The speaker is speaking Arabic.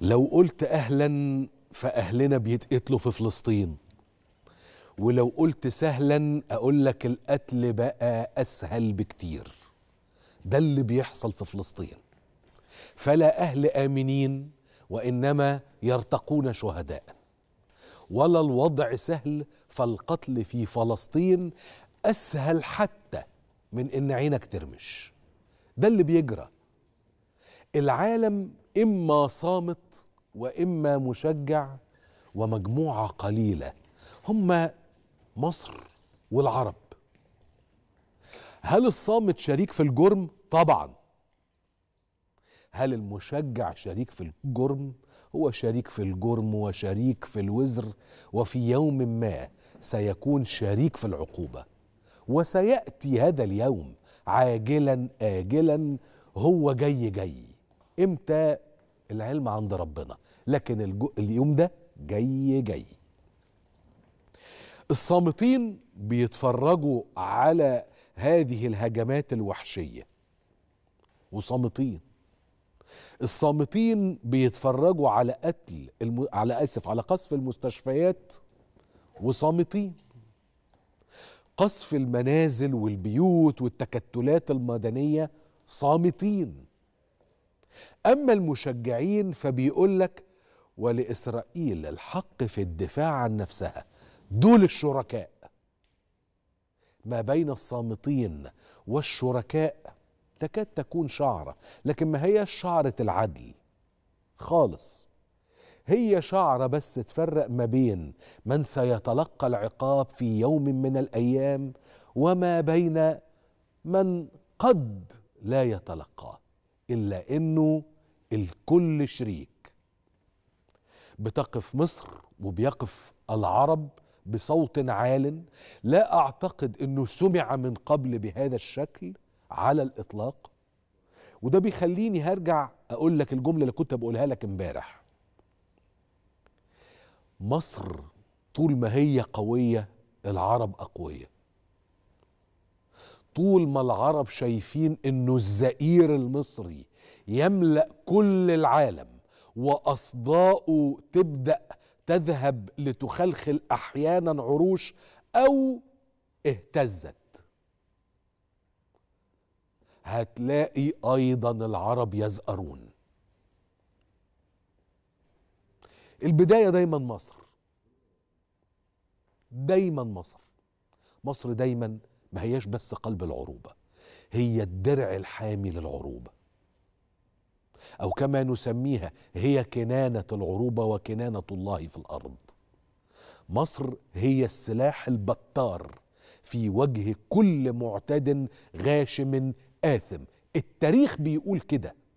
لو قلت أهلا فأهلنا بيتقتلوا في فلسطين ولو قلت سهلا أقول لك القتل بقى أسهل بكتير ده اللي بيحصل في فلسطين فلا أهل آمنين وإنما يرتقون شهداء ولا الوضع سهل فالقتل في فلسطين أسهل حتى من إن عينك ترمش ده اللي بيجرى العالم إما صامت وإما مشجع ومجموعة قليلة هم مصر والعرب هل الصامت شريك في الجرم؟ طبعا هل المشجع شريك في الجرم؟ هو شريك في الجرم وشريك في الوزر وفي يوم ما سيكون شريك في العقوبة وسيأتي هذا اليوم عاجلا آجلا هو جاي جاي امتى العلم عند ربنا لكن اليوم ده جاي جاي الصامتين بيتفرجوا على هذه الهجمات الوحشية وصامتين الصامتين بيتفرجوا على قتل الم... على اسف على قصف المستشفيات وصامتين قصف المنازل والبيوت والتكتلات المدنيه صامتين أما المشجعين فبيقول لك ولإسرائيل الحق في الدفاع عن نفسها دول الشركاء ما بين الصامتين والشركاء تكاد تكون شعرة لكن ما هي شعرة العدل خالص هي شعرة بس تفرق ما بين من سيتلقى العقاب في يوم من الأيام وما بين من قد لا يتلقاه إلا إنه الكل شريك بتقف مصر وبيقف العرب بصوت عال لا أعتقد أنه سمع من قبل بهذا الشكل على الإطلاق وده بيخليني هرجع أقول لك الجملة اللي كنت بقولها لك امبارح مصر طول ما هي قوية العرب أقوياء طول ما العرب شايفين انه الزئير المصري يملا كل العالم واصداءه تبدا تذهب لتخلخل احيانا عروش او اهتزت هتلاقي ايضا العرب يزأرون البدايه دايما مصر دايما مصر مصر دايما ما هياش بس قلب العروبة هي الدرع الحامي للعروبة أو كما نسميها هي كنانة العروبة وكنانة الله في الأرض مصر هي السلاح البتار في وجه كل معتد غاشم آثم التاريخ بيقول كده